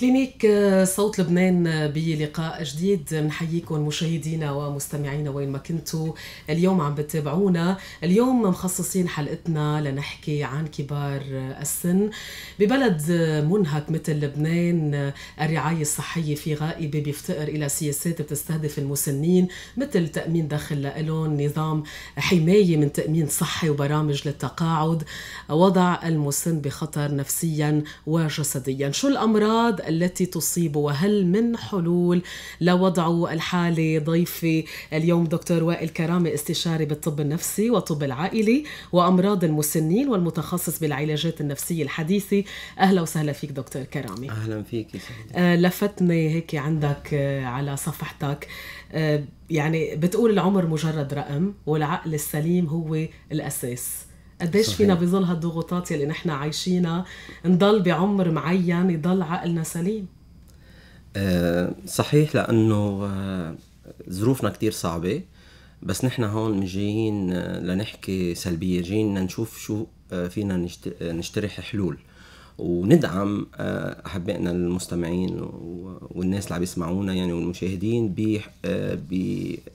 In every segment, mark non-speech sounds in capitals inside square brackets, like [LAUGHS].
كلينيك صوت لبنان بلقاء جديد بنحييكم مشاهدينا ومستمعينا وين ما كنتوا اليوم عم بتابعونا اليوم مخصصين حلقتنا لنحكي عن كبار السن ببلد منهك مثل لبنان الرعاية الصحية فيه غائبة بيفتقر إلى سياسات بتستهدف المسنين مثل تأمين دخل لهم نظام حماية من تأمين صحي وبرامج للتقاعد وضع المسن بخطر نفسيا وجسديا شو الأمراض التي تصيب وهل من حلول لوضع الحالة ضيفي اليوم دكتور وائل كرامة استشاري بالطب النفسي وطب العائلي وأمراض المسنين والمتخصص بالعلاجات النفسية الحديثة أهلا وسهلا فيك دكتور كرامة أهلا فيك آه لفتني هيك عندك آه على صفحتك آه يعني بتقول العمر مجرد رقم والعقل السليم هو الأساس قديش فينا بظل هالضغوطات يلي نحن عايشينها نضل بعمر معين يضل عقلنا سليم آه، صحيح لانه آه، ظروفنا كتير صعبه بس نحن هون مش جايين آه، لنحكي سلبيه جايين نشوف شو فينا نشترح حلول وندعم احبائنا المستمعين والناس اللي عم يسمعونا يعني والمشاهدين ب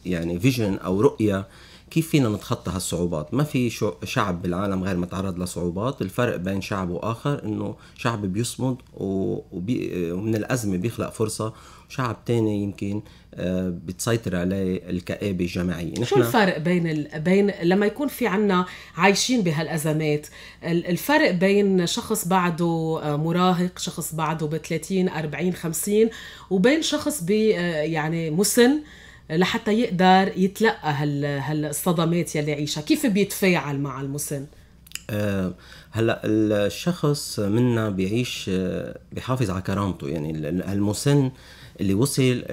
يعني فيجن او رؤيه كيف فينا نتخطى هالصعوبات ما في شعب بالعالم غير متعرض لصعوبات الفرق بين شعب واخر انه شعب بيصمد ومن الازمه بيخلق فرصه وشعب تاني يمكن آه، بتسيطر عليه الكآبة الجماعية نحن شو الفرق بين ال... بين لما يكون في عنا عايشين بهالأزمات الفرق بين شخص بعده آه، مراهق شخص بعده ب 30 40 50 وبين شخص ب آه، يعني مسن لحتى يقدر يتلقى هال هالصدمات يلي عيشها كيف بيتفاعل مع المسن آه، هلا الشخص منا بيعيش بيحافظ على كرامته يعني المسن اللي وصل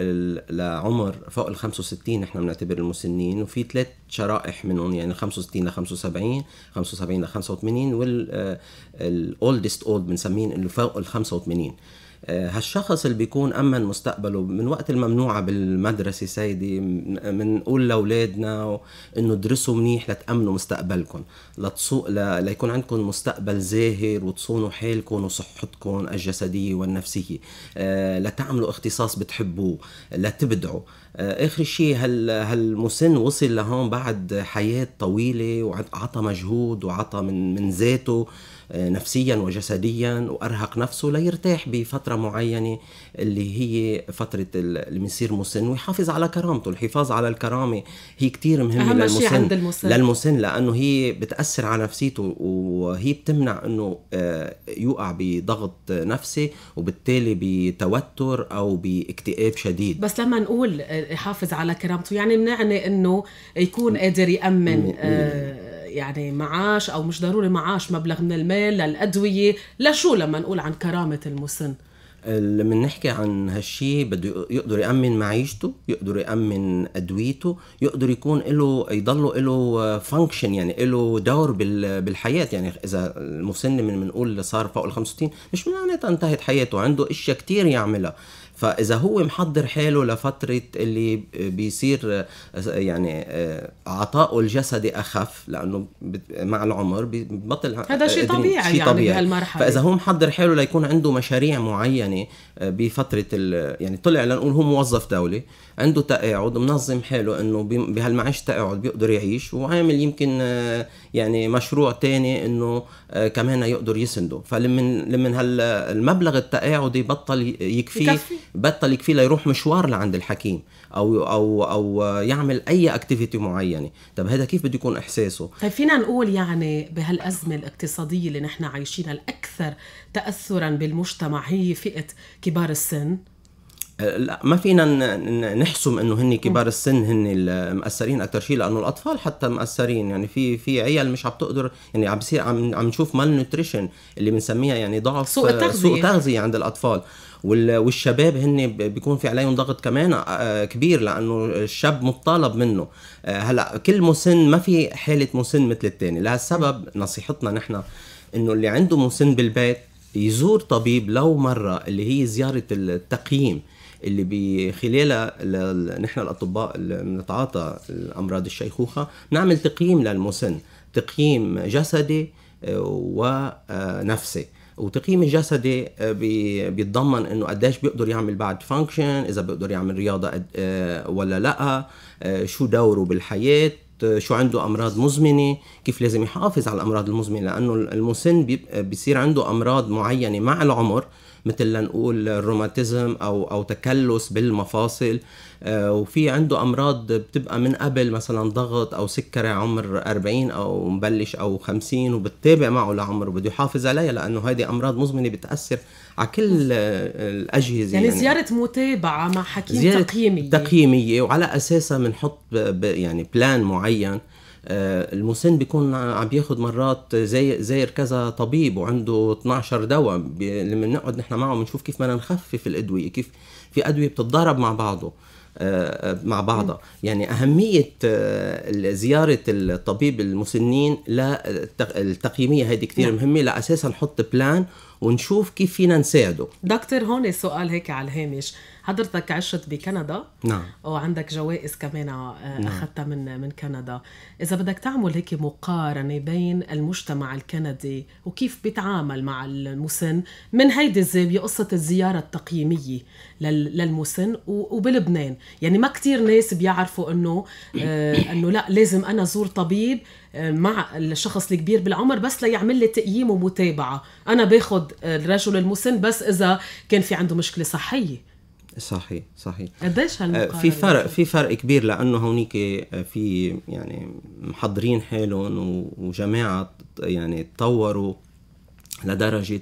لعمر فوق ال 65 نحن بنعتبر المسنين وفي ثلاث شرائح منهم يعني 65 ل 75 75 ل 85 وال آه، الاولدست اولد بنسميه اللي فوق ال 85 آه، هالشخص اللي بيكون أمن مستقبله من وقت الممنوعة بالمدرسة سيدي بنقول لأولادنا إنه ادرسوا منيح لتأمنوا مستقبلكم لتصو... ل... ليكون عندكم مستقبل زاهر وتصونوا حالكم وصحتكم الجسدية والنفسية آه، لتعملوا اختصاص بتحبوه لتبدعوا آه، اخر شيء هال هالمسن وصل لهون بعد حياه طويله وعطى مجهود وعطى من من ذاته آه، نفسيا وجسديا وارهق نفسه ليرتاح بفتره معينه اللي هي فتره اللي بيصير مسن ويحافظ على كرامته، الحفاظ على الكرامه هي كثير مهمه أهم للمسن شيء عند المسن للمسن لانه هي بتاثر على نفسيته وهي بتمنع انه آه، يوقع بضغط نفسي وبالتالي بتوتر او باكتئاب شديد بس لما نقول يحافظ على كرامته يعني بنعني انه يكون قادر يامن آه، يعني معاش او مش ضروري معاش مبلغ من المال للادويه لشو لما نقول عن كرامه المسن آه، لما نحكي عن هالشيء بده يقدر يأمن معيشته يقدر يأمن أدويته يقدر يكون له يضل له فانكشن آه، يعني له دور بالحياة يعني إذا المسن من بنقول صار فوق ال 65 مش معناتها انتهت حياته عنده أشياء كتير يعملها فاذا هو محضر حاله لفتره اللي بيصير يعني عطائه الجسدي اخف لانه مع العمر ببطل هذا شيء طبيعي شي يعني طبيعي يعني بهالمرحله فاذا هو محضر حاله ليكون عنده مشاريع معينه بفتره يعني طلع لنقول هو موظف دولي عنده تقاعد منظم حاله انه بهالمعيش تقاعد بيقدر يعيش وعامل يمكن يعني مشروع تاني انه كمان يقدر يسنده فلمن لمن هالمبلغ التقاعدي بطل يكفيه يكفي. بطل يكفي له يروح مشوار لعند الحكيم او او او يعمل اي اكتيفيتي معينه طب هذا كيف بده يكون احساسه طيب فينا نقول يعني بهالازمه الاقتصاديه اللي نحن عايشينها الاكثر تاثرا بالمجتمع هي فئه كبار السن لا ما فينا نحسم انه هن كبار السن هن المأثرين اكثر شيء لانه الاطفال حتى مأثرين يعني في في عيال مش عم تقدر يعني عم بصير عم عم نشوف مال نوتريشن اللي بنسميها يعني ضعف سوء تغذيه سوء تغذيه عند الاطفال والشباب هن بيكون في عليهم ضغط كمان كبير لانه الشاب مطالب منه هلا كل مسن ما في حاله مسن مثل الثاني لهالسبب نصيحتنا نحن انه اللي عنده مسن بالبيت يزور طبيب لو مره اللي هي زياره التقييم اللي بخلالها نحن الاطباء اللي بنتعاطى امراض الشيخوخه بنعمل تقييم للمسن تقييم جسدي آه، ونفسي آه، وتقييم الجسدي آه، بيتضمن انه قديش بيقدر يعمل بعد فانكشن اذا بيقدر يعمل رياضه ولا لا شو دوره بالحياه شو عنده امراض مزمنه كيف لازم يحافظ على الامراض المزمنه لانه المسن بيصير عنده امراض معينه مع العمر مثل لنقول الروماتيزم او او تكلس بالمفاصل آه، وفي عنده امراض بتبقى من قبل مثلا ضغط او سكري عمر 40 او مبلش او 50 وبتتابع معه لعمره بده يحافظ عليها لانه هذه امراض مزمنه بتاثر على كل آه، الاجهزه يعني, يعني زياره متابعه مع حكيم زيارة تقييميه تقييميه وعلى اساسها بنحط يعني بلان معين آه، المسن بيكون عم بياخد مرات زي زي كذا طبيب وعنده 12 دواء لما بنقعد نحن معه بنشوف كيف بدنا نخفف الادويه كيف في ادويه بتتضارب مع بعضه آه، آه، مع بعضها يعني أهمية زيارة الطبيب المسنين للتقييمية هذه كثير نعم. مهمة لأساسا نحط بلان ونشوف كيف فينا نساعده دكتور هون سؤال هيك على الهامش حضرتك عشت بكندا نعم وعندك جوائز كمان آه، نعم. اخذتها من من كندا اذا بدك تعمل هيك مقارنه بين المجتمع الكندي وكيف بيتعامل مع المسن من هيدي الزاويه قصه الزياره التقييميه للمسن وبلبنان يعني ما كتير ناس بيعرفوا انه آه، [COUGHS] انه لا لازم انا زور طبيب آه، مع الشخص الكبير بالعمر بس ليعمل لي تقييم ومتابعه انا باخذ الرجل المسن بس اذا كان في عنده مشكله صحيه صحيح صحيح قديش آه، هالمقارنه في فرق في فرق كبير لانه هونيك آه، في يعني محضرين حالهم وجماعه يعني تطوروا لدرجه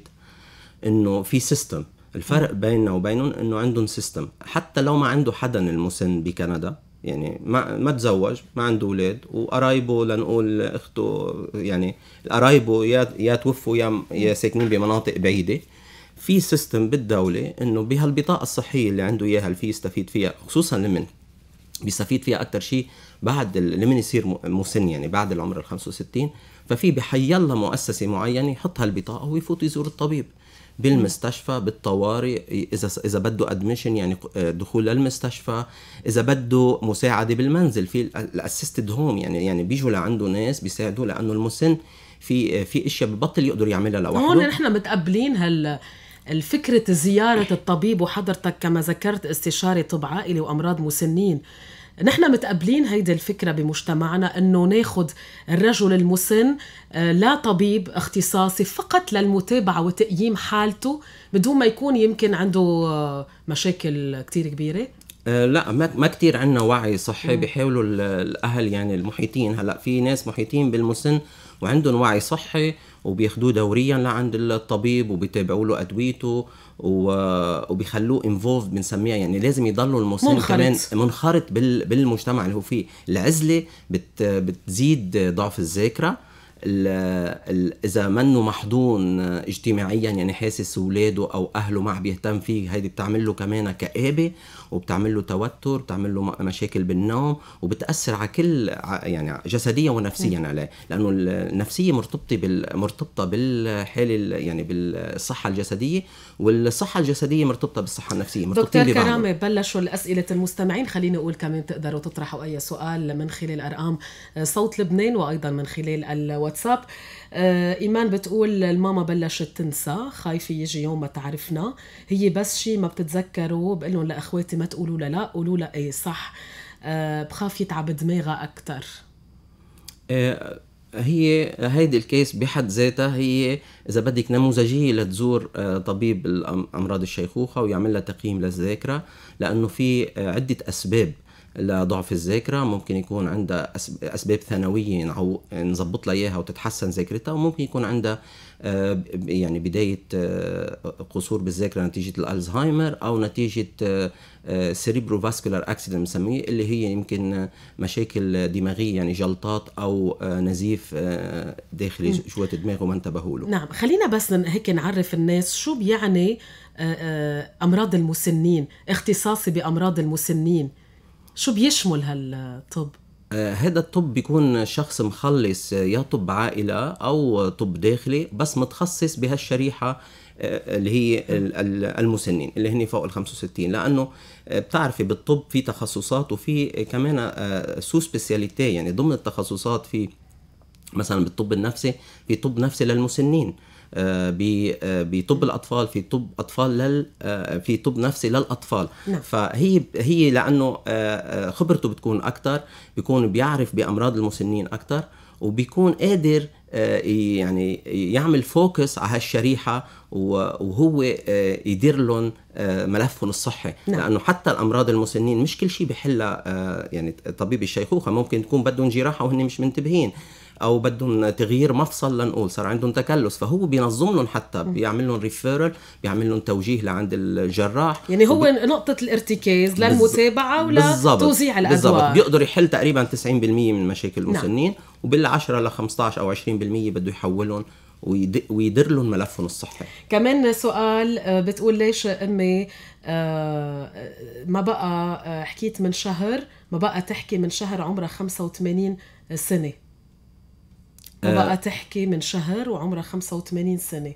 انه في سيستم الفرق بيننا وبينهم انه عندهم سيستم حتى لو ما عنده حدا المسن بكندا يعني ما ما تزوج ما عنده اولاد وقرايبه لنقول اخته يعني قرايبه يا يا توفوا يا يا ساكنين بمناطق بعيده في سيستم بالدوله انه بهالبطاقه الصحيه اللي عنده اياها في يستفيد فيها خصوصا لمن بيستفيد فيها اكثر شيء بعد لمن يصير مسن يعني بعد العمر ال 65 ففي بحي الله مؤسسه معينه يحط هالبطاقه ويفوت يزور الطبيب بالمستشفى بالطوارئ اذا اذا بده ادمشن يعني آه، دخول للمستشفى اذا بده مساعده بالمنزل في الاسيستد هوم يعني يعني بيجوا لعنده ناس بيساعدوه لانه المسن في آه، في اشياء ببطل يقدر يعملها لوحده هون نحن متقبلين هال الفكرة زيارة الطبيب وحضرتك كما ذكرت استشاري طب عائلي وأمراض مسنين نحن متقبلين هيدي الفكرة بمجتمعنا أنه ناخد الرجل المسن آه، لا طبيب اختصاصي فقط للمتابعة وتقييم حالته بدون ما يكون يمكن عنده آه، مشاكل كتير كبيرة آه، لا ما ما كثير عندنا وعي صحي بيحاولوا الاهل يعني المحيطين هلا في ناس محيطين بالمسن وعندهم وعي صحي وبياخذوه دوريا لعند الطبيب وبيتابعوا له ادويته وبيخلوه انفولف بنسميها يعني لازم يضلوا المسن منخرط. كمان منخرط بالمجتمع اللي هو فيه العزله بتزيد ضعف الذاكره اذا منه محضون اجتماعيا يعني حاسس اولاده او اهله ما عم بيهتم فيه هيدي بتعمل له كمان كابه وبتعمل له توتر بتعمل له مشاكل بالنوم وبتاثر على كل يعني جسديا ونفسيا عليه لانه النفسيه مرتبطه بال مرتبطه بالحاله يعني بالصحه الجسديه والصحه الجسديه مرتبطه بالصحه النفسيه مرتبطين دكتور كرامه بلشوا الاسئله المستمعين خليني اقول كمان تقدروا تطرحوا اي سؤال من خلال ارقام آه، صوت لبنان وايضا من خلال ال واتساب آه، ايمان بتقول الماما بلشت تنسى خايفه يجي يوم ما تعرفنا هي بس شيء ما بتتذكره بقول لهم لاخواتي ما تقولوا لها لا قولوا لها ايه صح آه، بخاف يتعب دماغها اكثر آه، هي هيدي الكيس بحد ذاتها هي اذا بدك نموذجيه لتزور طبيب امراض الشيخوخه ويعمل لها تقييم للذاكره لانه في عده اسباب لضعف الذاكره ممكن يكون عندها اسباب ثانويه نظبط لها اياها وتتحسن ذاكرتها وممكن يكون عندها آه، يعني بدايه آه، قصور بالذاكره نتيجه الالزهايمر او نتيجه سيريبرو فاسكولار اكسيدنت بنسميه اللي هي يمكن مشاكل دماغيه يعني جلطات او آه، نزيف داخلي جوه الدماغ وما انتبهوا له نعم خلينا بس هيك نعرف الناس شو بيعني امراض المسنين اختصاصي بامراض المسنين شو بيشمل هالطب؟ آه، هذا الطب بيكون شخص مخلص آه، يا طب عائلة أو طب داخلي بس متخصص بهالشريحة آه، اللي هي المسنين اللي هن فوق ال 65 لانه بتعرفي بالطب في تخصصات وفي كمان سو سبيسياليتي يعني ضمن التخصصات في مثلا بالطب النفسي في طب نفسي للمسنين آه، بطب آه، الاطفال في طب اطفال لل آه، في طب نفسي للاطفال نعم. فهي هي لانه خبرته بتكون اكثر بيكون بيعرف بامراض المسنين اكثر وبيكون قادر يعني يعمل فوكس على هالشريحه وهو يدير لهم ملفهم الصحي نعم. لانه حتى الامراض المسنين مش كل شيء بحلها يعني طبيب الشيخوخه ممكن تكون بدهم جراحه وهن مش منتبهين او بدهم تغيير مفصل لنقول صار عندهم تكلس فهو بينظم لهم حتى بيعمل لهم ريفيرل بيعمل لهم توجيه لعند الجراح يعني هو وب... نقطه الارتكاز للمتابعه ولا توزيع الادوار بالضبط بيقدر يحل تقريبا 90% من مشاكل نعم. المسنين نعم. وبال10 ل 15 او 20% بده يحولهم ويدر لهم ملفهم الصحي كمان سؤال آه، بتقول ليش امي آه، ما بقى آه، حكيت من شهر ما بقى تحكي من شهر عمرها 85 سنه وبقى آه، تحكي من شهر وعمرها 85 سنه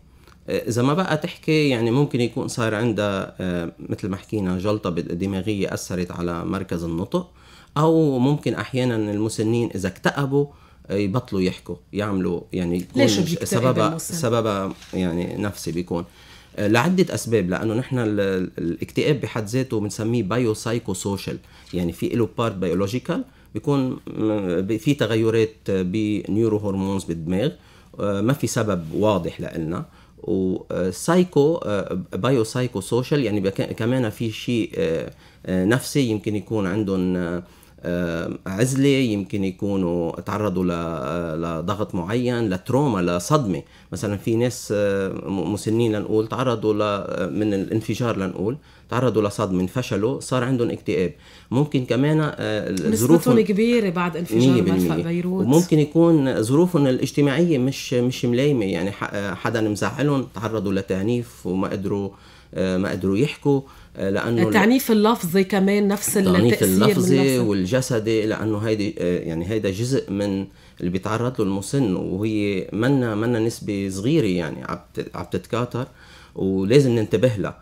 آه، اذا ما بقى تحكي يعني ممكن يكون صار عندها آه، مثل ما حكينا جلطه دماغيه اثرت على مركز النطق او ممكن احيانا المسنين اذا اكتئبوا يبطلوا يحكوا يعملوا يعني ليش سببها سببها يعني نفسي بيكون لعدة أسباب لأنه نحن الاكتئاب بحد ذاته بنسميه بايو سايكو سوشيال يعني في له بارت بيولوجيكال بيكون في تغيرات بنيورو هرمونز بالدماغ آه، ما في سبب واضح لنا وسايكو آه، بايو سايكو سوشيال يعني كمان في شيء آه، نفسي يمكن يكون عندهم آه، عزله يمكن يكونوا تعرضوا آه، لضغط معين لتروما لصدمه مثلا في ناس آه، مسنين لنقول تعرضوا من الانفجار لنقول تعرضوا لصدمه فشلوا صار عندهم اكتئاب ممكن كمان ظروفهم كبيره بعد انفجار مرفق بيروت وممكن يكون ظروفهم الاجتماعيه مش مش ملايمه يعني حدا مزعلهم تعرضوا لتعنيف وما قدروا آه، ما قدروا يحكوا آه، لانه التعنيف اللفظي كمان نفس التعنيف اللفظي والجسدي لانه هيدي آه، يعني هيدا جزء من اللي بيتعرض له المسن وهي منا منا نسبه صغيره يعني عم تتكاثر ولازم ننتبه لها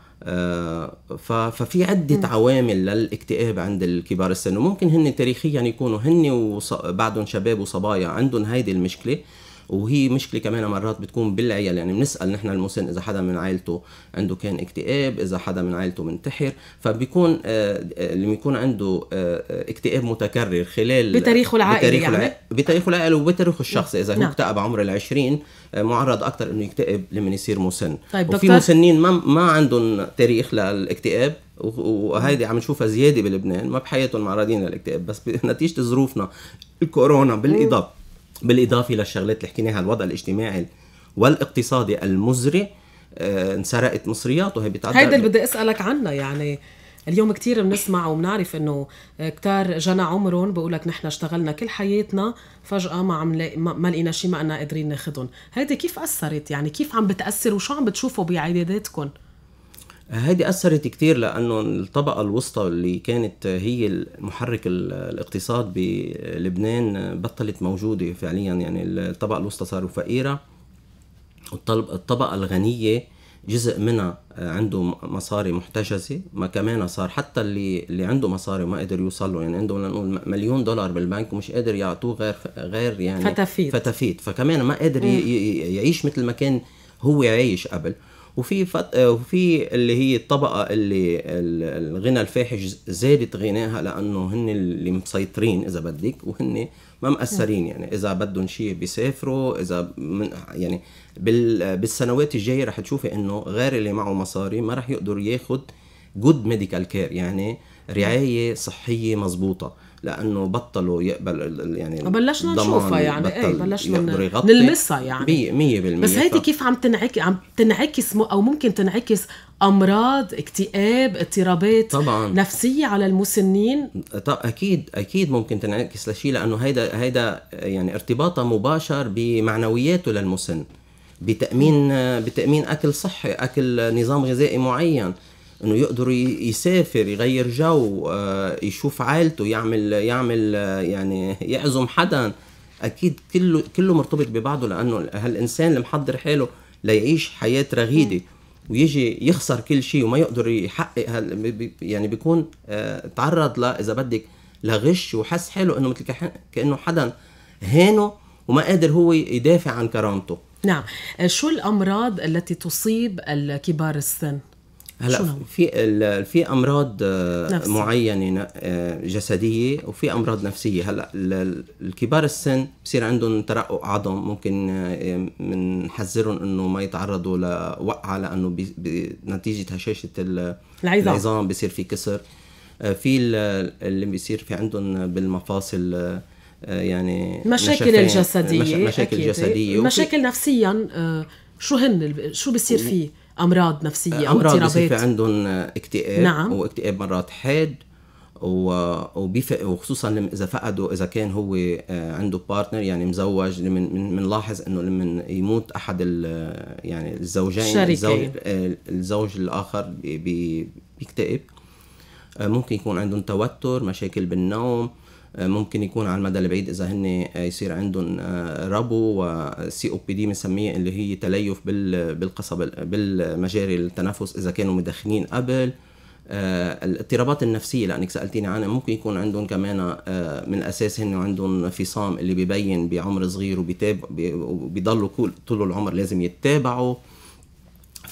ففي عدة عوامل للاكتئاب عند الكبار السن وممكن هن تاريخيا يكونوا هن وبعدهم شباب وصبايا عندهم هيدي المشكلة وهي مشكله كمان مرات بتكون بالعيال يعني بنسال نحن المسن اذا حدا من عائلته عنده كان اكتئاب اذا حدا من عائلته منتحر فبيكون آه، آه، اللي بيكون عنده آه، اكتئاب متكرر خلال بتاريخه العائلي بتاريخ يعني؟ بتاريخه العائلي وبتاريخه الشخصي اذا هو نعم. اكتئب عمر ال20 معرض اكثر انه يكتئب لما يصير مسن طيب وفي مسنين ما ما عندهم تاريخ للاكتئاب وهيدي عم نشوفها زياده بلبنان ما بحياتهم معرضين للاكتئاب بس [LAUGHS] نتيجه ظروفنا الكورونا بالاضافه بالاضافه للشغلات اللي حكيناها الوضع الاجتماعي والاقتصادي المزري آه، انسرقت مصريات وهي بتعدل هيدا اللي بدي اسالك عنها يعني اليوم كثير بنسمع وبنعرف انه آه، كتار جنى عمرهم بقول لك نحن اشتغلنا كل حياتنا فجاه ما عم ما لقينا شيء ما قادرين ناخذهم هيدي كيف اثرت يعني كيف عم بتاثر وشو عم بتشوفوا بعياداتكم؟ هذه أثرت كتير لأنه الطبقة الوسطى اللي كانت هي محرك الاقتصاد بلبنان بطلت موجودة فعليا يعني الطبقة الوسطى صاروا فقيرة الطبقة الغنية جزء منها عنده مصاري محتجزة ما كمان صار حتى اللي اللي عنده مصاري وما قدر يوصل له يعني عنده لنقول مليون دولار بالبنك ومش قادر يعطوه غير غير يعني فتافيت فتافيت فكمان ما قادر يعيش مثل ما كان هو عايش قبل وفي فت... آه، وفي اللي هي الطبقه اللي الغنى الفاحش زادت غناها لانه هن اللي مسيطرين اذا بدك وهن ما مأثرين يعني اذا بدهم شيء بيسافروا اذا من يعني بال... بالسنوات الجايه رح تشوفي انه غير اللي معه مصاري ما رح يقدر ياخذ جود ميديكال كير يعني رعايه صحيه مضبوطه لانه بطلوا يقبل يعني آه، بلشنا نشوفها يعني ايه بلشنا نلمسها يعني 100% بس هيدي كيف عم تنعكس عم تنعكس او ممكن تنعكس امراض اكتئاب اضطرابات طبعا نفسيه على المسنين طب اكيد اكيد ممكن تنعكس لشيء لانه هيدا هيدا يعني ارتباطها مباشر بمعنوياته للمسن بتامين بتامين اكل صحي اكل نظام غذائي معين انه يقدر يسافر يغير جو آه، يشوف عائلته يعمل يعمل آه، يعني يعزم حدا اكيد كله كله مرتبط ببعضه لانه هالانسان اللي محضر حاله ليعيش حياه رغيده ويجي يخسر كل شيء وما يقدر يحقق هال يعني بيكون آه، تعرض لا اذا بدك لغش وحس حاله انه مثل كانه حدا هانه وما قادر هو يدافع عن كرامته نعم شو الامراض التي تصيب الكبار السن هلا في في امراض آه، نفسي. معينه آه، جسديه وفي امراض نفسيه هلا الكبار السن بصير عندهم ترقق عظم ممكن بنحذرهم آه، انه ما يتعرضوا لوقعه لانه نتيجه هشاشه العظام العظام بصير في كسر في اللي بصير في عندهم بالمفاصل يعني مشاكل الجسديه مشاكل جسديه مشاكل نفسيا شو هن شو بصير فيه امراض نفسيه او امراض بصير في عندهم اكتئاب نعم. واكتئاب مرات حاد وخصوصا اذا فقدوا اذا كان هو آه، عنده بارتنر يعني مزوج بنلاحظ انه لما يموت احد يعني الزوجين الزوج, آه، الزوج الاخر بيكتئب آه، ممكن يكون عندهم توتر مشاكل بالنوم آه، ممكن يكون على المدى البعيد اذا هن آه، يصير عندهم آه، ربو وسي او بي دي بنسميه اللي هي تليف بالقصب بالمجاري التنفس اذا كانوا مدخنين قبل الاضطرابات النفسيه لانك سالتيني عنها ممكن يكون عندهم كمان من الاساس هن عندهم فصام اللي ببين بعمر صغير وبيضلوا طول العمر لازم يتابعوا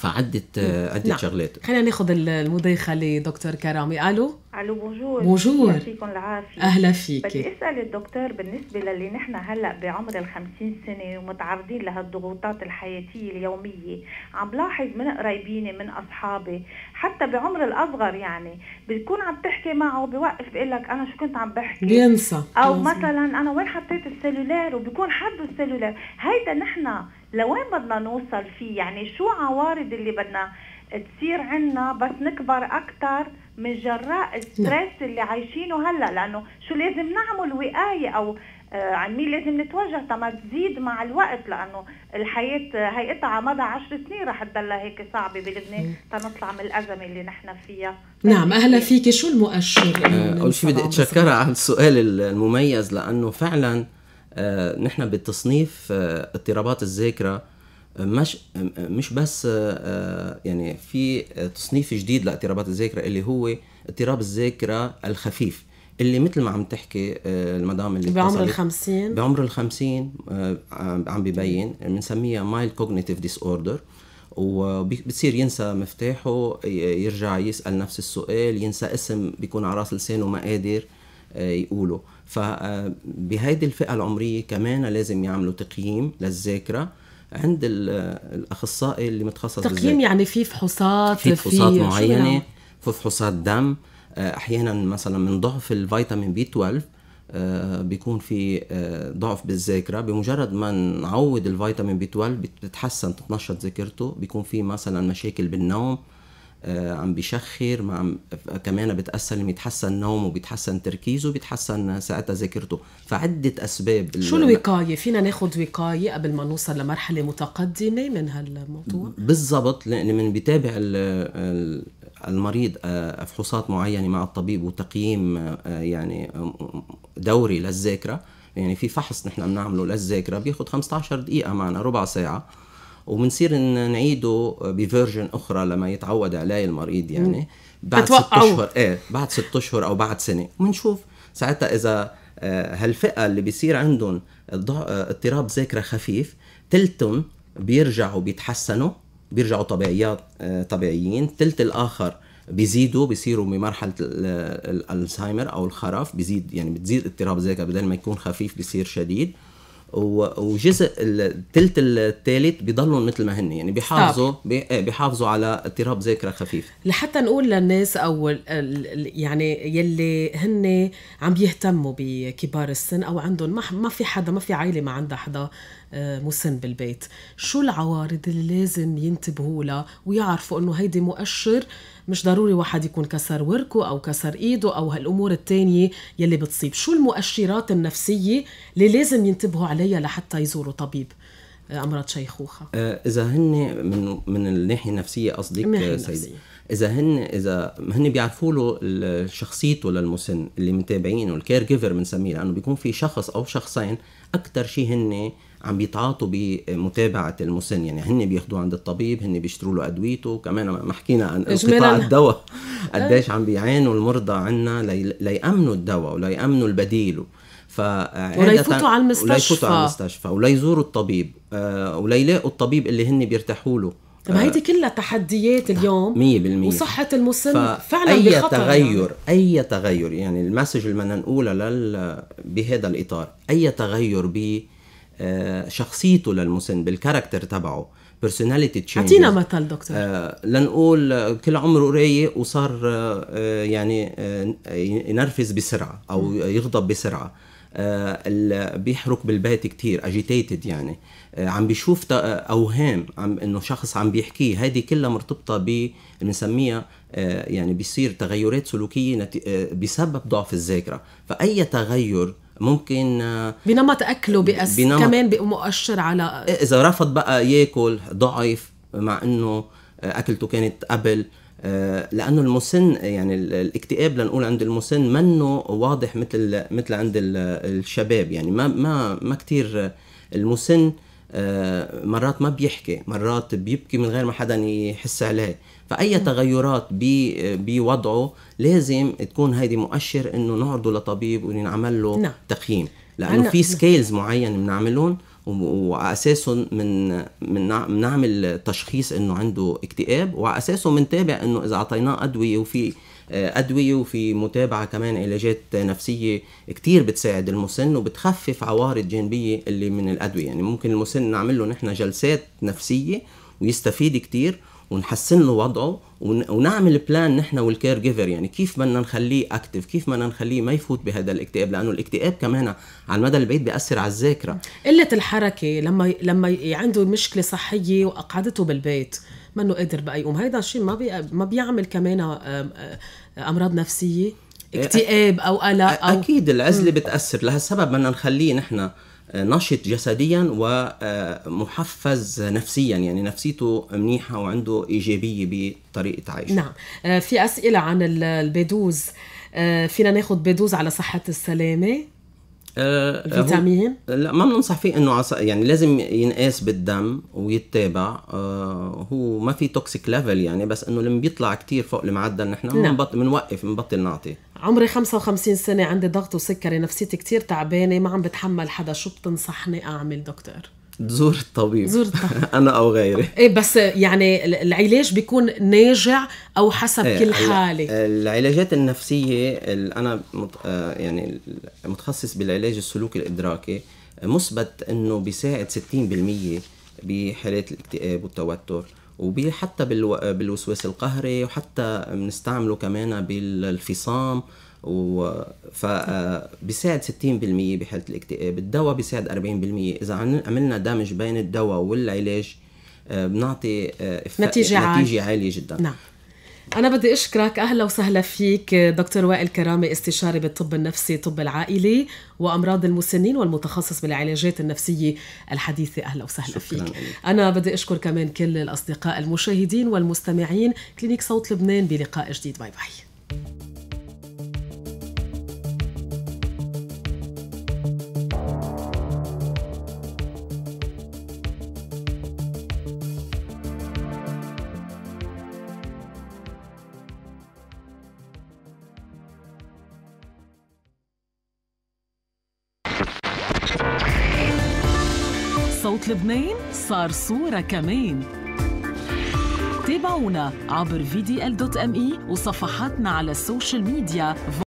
فعدت عده نعم. شغلات خلينا ناخذ المدايخه لدكتور كرامي الو الو بونجور بونجور يعطيكم العافيه اهلا فيك بدي اسال الدكتور بالنسبه للي نحن هلا بعمر ال 50 سنه ومتعرضين لهالضغوطات الحياتيه اليوميه عم لاحظ من قرايبيني من اصحابي حتى بعمر الاصغر يعني بتكون عم تحكي معه بوقف بيقول لك انا شو كنت عم بحكي بينسى او مثلا انا وين حطيت السلولار وبكون حده السلولار هيدا نحن لوين بدنا نوصل فيه يعني شو عوارض اللي بدنا تصير عنا بس نكبر أكثر من جراء الستريس نعم. اللي عايشينه هلا لأنه شو لازم نعمل وقاية أو آه، عن مين لازم نتوجه تما تزيد مع الوقت لانه الحياه هيئتها على مدى 10 سنين رح تضلها هيك صعبه بلبنان نعم. تنطلع من الازمه اللي نحن فيها نعم اهلا فيك شو المؤشر آه، اول شيء بدي اتشكرها على السؤال المميز لانه فعلا آه، نحن بتصنيف آه، اضطرابات الذاكره آه، مش مش بس يعني في تصنيف جديد لاضطرابات الذاكره اللي هو اضطراب الذاكره الخفيف اللي مثل ما عم تحكي المدام اللي بعمر ال 50 بعمر ال 50 عم ببين بنسميها مايل كوجنيتيف ديس اوردر وبتصير ينسى مفتاحه يرجع يسال نفس السؤال ينسى اسم بيكون على راس لسانه ما قادر آه، يقولوا فبهيدي آه، الفئة العمرية كمان لازم يعملوا تقييم للذاكرة عند آه، الأخصائي اللي متخصص تقييم يعني في فحوصات في فحوصات معينة في فحوصات دم أحيانا مثلا من ضعف الفيتامين بي 12 بيكون في ضعف بالذاكرة بمجرد ما نعوض الفيتامين بي 12 بتتحسن تتنشط ذاكرته بيكون في مثلا مشاكل بالنوم آه، عم بيشخر ما عم كمان بتاثر بيتحسن نومه بيتحسن تركيزه بيتحسن ساعتها ذاكرته فعده اسباب شو الوقايه فينا ناخذ وقايه قبل ما نوصل لمرحله متقدمه من هالموضوع بالضبط لان من بيتابع المريض آه، فحوصات معينه مع الطبيب وتقييم آه، يعني دوري للذاكره يعني في فحص نحن بنعمله للذاكره بياخذ 15 دقيقه معنا ربع ساعه وبنصير نعيده بفيرجن اخرى لما يتعود عليه المريض يعني بعد ست اشهر ايه بعد ست اشهر او بعد سنه وبنشوف ساعتها اذا آه، هالفئه اللي بيصير عندهم آه، اضطراب ذاكره خفيف تلتهم بيرجعوا بيتحسنوا بيرجعوا طبيعيات آه، طبيعيين تلت الاخر بيزيدوا بيصيروا بمرحله الالزهايمر او الخرف بيزيد يعني بتزيد اضطراب الذاكره بدل ما يكون خفيف بيصير شديد وجزء الثلث الثالث بيضلوا مثل ما هن يعني بيحافظوا إيه، بيحافظوا على اضطراب ذاكره خفيف لحتى نقول للناس او يعني يلي هن عم يهتموا بكبار السن او عندهم ما في حدا ما في عائله ما عندها حدا آه، مسن بالبيت شو العوارض اللي لازم ينتبهوا لها ويعرفوا انه هيدي مؤشر مش ضروري واحد يكون كسر وركه أو كسر إيده أو هالأمور التانية يلي بتصيب شو المؤشرات النفسية اللي لازم ينتبهوا عليها لحتى يزوروا طبيب آه، امراض شيخوخه آه، اذا هن من من الناحيه النفسيه قصدك آه، سيدي اذا هن اذا هن بيعرفوا له شخصيته للمسن اللي متابعينه الكير جيفر بنسميه لانه بيكون في شخص او شخصين اكثر شيء هن عم بيتعاطوا بمتابعه المسن يعني هن بياخدوا عند الطبيب هن بيشتروا له ادويته كمان ما حكينا عن قطاع الدواء [LAUGHS] قديش عم بيعانوا المرضى عنا لي... ليامنوا الدواء وليامنوا البديل وليفوتوا على المستشفى وليفوتوا على المستشفى وليزوروا الطبيب آه، وليلاقوا الطبيب اللي هن بيرتاحوا له طب هيدي آه، كلها تحديات اليوم 100% وصحة المسن فعلا أي بخطر يعني. تغير يعني. أي تغير يعني المسج اللي بدنا نقولها لل... بهذا الإطار أي تغير ب آه، شخصيته للمسن بالكاركتر تبعه بيرسوناليتي تشينج اعطينا مثل دكتور آه لنقول كل عمره رايق وصار آه, آه، يعني آه ينرفز بسرعه او يغضب بسرعه آه بيحرك بالبيت كتير اجيتيتد يعني آه عم بيشوف آه، اوهام عم انه شخص عم بيحكيه هذه كلها مرتبطه ب بنسميها آه يعني بيصير تغيرات سلوكيه بسبب ضعف الذاكره فاي تغير ممكن بنمط اكله بأس بنمط كمان بمؤشر على اذا رفض بقى ياكل ضعف مع انه آه، اكلته كانت قبل آه، لانه المسن يعني الاكتئاب لنقول عند المسن منه واضح مثل مثل عند الشباب يعني ما ما ما كثير آه، المسن آه، مرات ما بيحكي مرات بيبكي من غير ما حدا يحس عليه فأي تغيرات بوضعه لازم تكون هيدي مؤشر انه نعرضه لطبيب ونعمل له نعم. تقييم لانه في سكيلز معين بنعملهم وعلى اساسهم من بنعمل تشخيص انه عنده اكتئاب وعلى اساسه بنتابع انه اذا اعطيناه ادويه وفي آه، ادويه وفي متابعه كمان علاجات نفسيه كتير بتساعد المسن وبتخفف عوارض جانبيه اللي من الادويه يعني ممكن المسن نعمل له نحن جلسات نفسيه ويستفيد كتير ونحسن له وضعه ونعمل بلان نحن والكير جيفر يعني كيف بدنا نخليه اكتف كيف بدنا نخليه ما يفوت بهذا الاكتئاب لانه الاكتئاب كمان على المدى البعيد بياثر على الذاكره قله الحركه لما لما عنده مشكله صحيه واقعدته بالبيت منه قادر بقى يقوم هيدا الشيء ما بي... ما بيعمل كمان امراض نفسيه اكتئاب او قلق او اكيد العزله بتاثر لهالسبب بدنا نخليه نحن آه، نشط جسديا ومحفز آه، نفسيا يعني نفسيته منيحه وعنده ايجابيه بطريقه عيشه نعم آه، في اسئله عن البيدوز فينا ناخذ بيدوز على صحه السلامه آه، آه، فيتامين؟ لا ما بننصح فيه انه عص... يعني لازم ينقاس بالدم ويتابع آه هو ما في توكسيك ليفل يعني بس انه لما بيطلع كتير فوق المعدل نحن نعم. بنوقف بنبطل نعطي عمري 55 سنه عندي ضغط وسكري نفسيتي كتير تعبانه ما عم بتحمل حدا شو بتنصحني اعمل دكتور؟ تزور الطبيب زور الطبيب [LAUGHS] انا او غيري ايه بس يعني العلاج بيكون ناجع او حسب إيه كل حاله العلاجات النفسيه انا مت آه، يعني متخصص بالعلاج السلوكي الادراكي مثبت انه بيساعد 60% بحالات الاكتئاب والتوتر وحتى بالوسواس القهري وحتى بنستعمله كمان بالفصام فبساعد آه، 60% بحاله الاكتئاب الدواء بيساعد 40% اذا عملنا دمج بين الدواء والعلاج آه، بنعطي آه، نتيجة, نتيجة عالية جدا نعم أنا بدي أشكرك أهلا وسهلا فيك دكتور وائل كرامة استشاري بالطب النفسي طب العائلي وأمراض المسنين والمتخصص بالعلاجات النفسية الحديثة أهلا وسهلا فيك لك. أنا بدي أشكر كمان كل الأصدقاء المشاهدين والمستمعين كلينيك صوت لبنان بلقاء جديد باي باي لبنان صار صورة كمان تابعونا عبر vdl.me وصفحاتنا على السوشيال ميديا